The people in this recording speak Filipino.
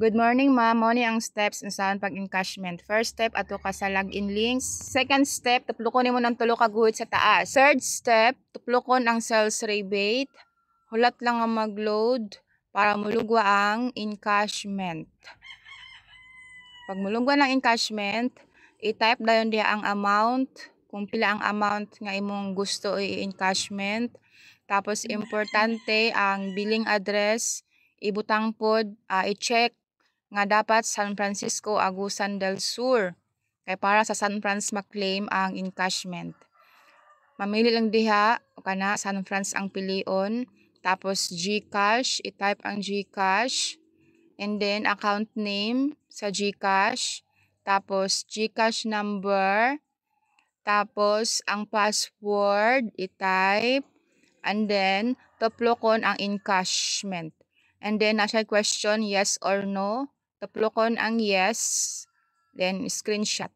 Good morning ma'am. Money ang steps ang saan pag-encashment. First step, ato ka sa login links. Second step, tuplukon mo ng tulo ka sa taas. Third step, tuplukon ang sales rebate. Hulat lang ang mag-load para mulugwa ang encashment. Pag mulugwa ng encashment, i-type dayon diya ang amount, kung pila ang amount nga imong gusto i-encashment. Tapos importante ang billing address, ibutang pod, uh, i-check nga dapat San Francisco Agusan del Sur kay para sa San Francisco maklaim ang encashment. Mamili lang diha o kana San Francisco ang pilion tapos GCash i-type ang GCash and then account name sa GCash tapos GCash number tapos ang password i-type and then tuplokon ang encashment and then nasa question yes or no Taplokon ang yes. Then, screenshot.